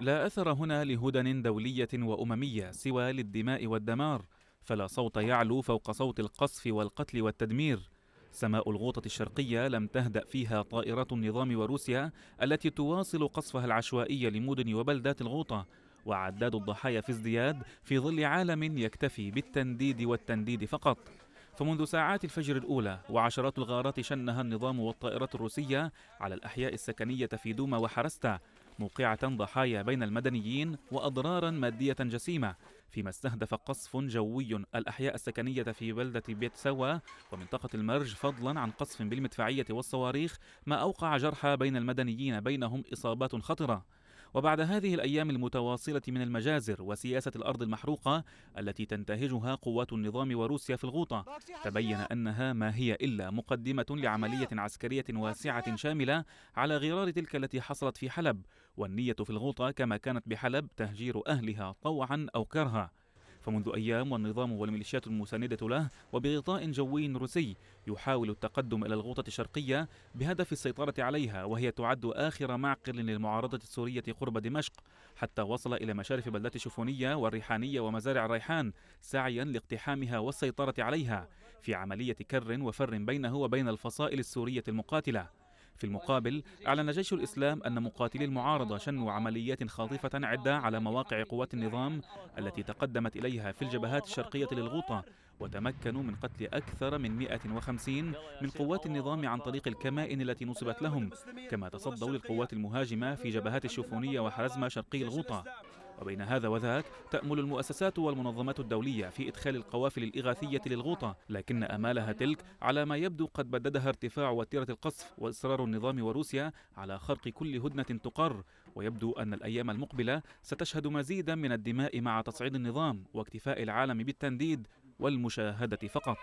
لا أثر هنا لهدن دولية وأممية سوى للدماء والدمار فلا صوت يعلو فوق صوت القصف والقتل والتدمير سماء الغوطة الشرقية لم تهدأ فيها طائرات النظام وروسيا التي تواصل قصفها العشوائي لمدن وبلدات الغوطة وعداد الضحايا في ازدياد في ظل عالم يكتفي بالتنديد والتنديد فقط فمنذ ساعات الفجر الأولى وعشرات الغارات شنها النظام والطائرات الروسية على الأحياء السكنية في دوما وحرستا موقعة ضحايا بين المدنيين وأضرارا مادية جسيمة فيما استهدف قصف جوي الأحياء السكنية في بلدة بيت سوا ومنطقة المرج فضلا عن قصف بالمدفعية والصواريخ ما أوقع جرحى بين المدنيين بينهم إصابات خطرة وبعد هذه الأيام المتواصلة من المجازر وسياسة الأرض المحروقة التي تنتهجها قوات النظام وروسيا في الغوطة تبين أنها ما هي إلا مقدمة لعملية عسكرية واسعة شاملة على غرار تلك التي حصلت في حلب والنية في الغوطة كما كانت بحلب تهجير أهلها طوعا أو كرها فمنذ أيام والنظام والميليشيات المساندة له وبغطاء جوي روسي يحاول التقدم إلى الغوطة الشرقية بهدف السيطرة عليها وهي تعد آخر معقل للمعارضة السورية قرب دمشق حتى وصل إلى مشارف بلدة شفونية والريحانية ومزارع الريحان سعيا لاقتحامها والسيطرة عليها في عملية كر وفر بينه وبين الفصائل السورية المقاتلة في المقابل أعلن جيش الإسلام أن مقاتلي المعارضة شنوا عمليات خاطفة عدة على مواقع قوات النظام التي تقدمت إليها في الجبهات الشرقية للغوطة وتمكنوا من قتل أكثر من 150 من قوات النظام عن طريق الكمائن التي نصبت لهم كما تصدوا للقوات المهاجمة في جبهات الشوفونية وحرزمة شرقي الغوطة وبين هذا وذاك تأمل المؤسسات والمنظمات الدولية في إدخال القوافل الإغاثية للغوطة لكن أمالها تلك على ما يبدو قد بددها ارتفاع وتيرة القصف وإصرار النظام وروسيا على خرق كل هدنة تقر ويبدو أن الأيام المقبلة ستشهد مزيدا من الدماء مع تصعيد النظام واكتفاء العالم بالتنديد والمشاهدة فقط